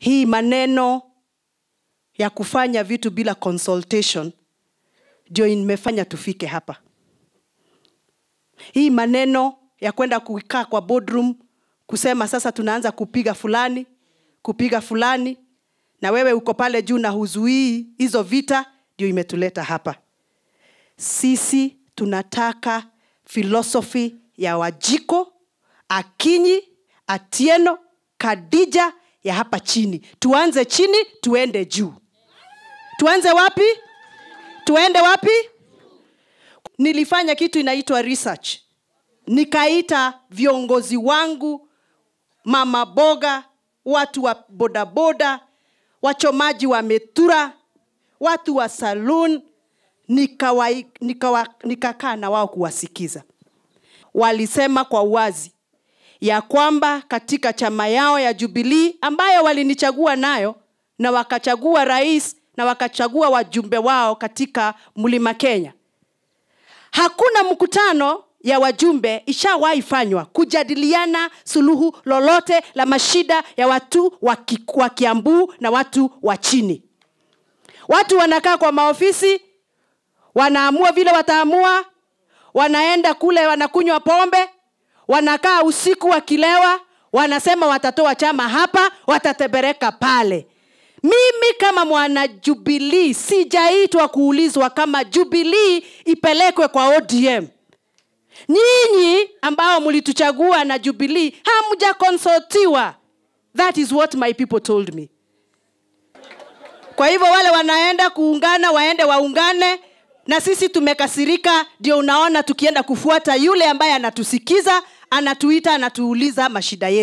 hii maneno ya kufanya vitu bila consultation ndio imefanya tufike hapa hii maneno ya kwenda kukaa kwa boardroom kusema sasa tunaanza kupiga fulani kupiga fulani na wewe uko pale juu na huzuii hizo vita ndio imetuleta hapa sisi tunataka filosofi ya wajiko akinyi atieno kadija ya hapa chini tuanze chini tuende juu tuanze wapi tuende wapi nilifanya kitu inaitwa research nikaita viongozi wangu mama boga watu wa bodaboda wachomaji wa metura watu wa saloon nikakaa nika, nika na wao kuwasikiza walisema kwa uwazi ya kwamba katika chama yao ya Jubilee ambayo walinichagua nayo na wakachagua rais na wakachagua wajumbe wao katika Mlima Kenya. Hakuna mkutano ya wajumbe ishawahi fanywa kujadiliana suluhu lolote la mashida ya watu wa Kiambu na watu wa chini. Watu wanakaa kwa maofisi, wanaamua vile wataamua, wanaenda kule, wanakunywa pombe, wanakaa usiku wakilewa wanasema watatoa chama hapa watatebereka pale mimi kama mwana jubilii sijaitwa kuulizwa kama jubilii ipelekwe kwa odm nyinyi ambao mlituchagua na jubilii hamjakonsultiwa that is what my people told me kwa hivyo wale wanaenda kuungana waende waungane na sisi tumekasirika ndio unaona tukienda kufuata yule ambaye anatusikiza anatuita anatuuliza mashida yetu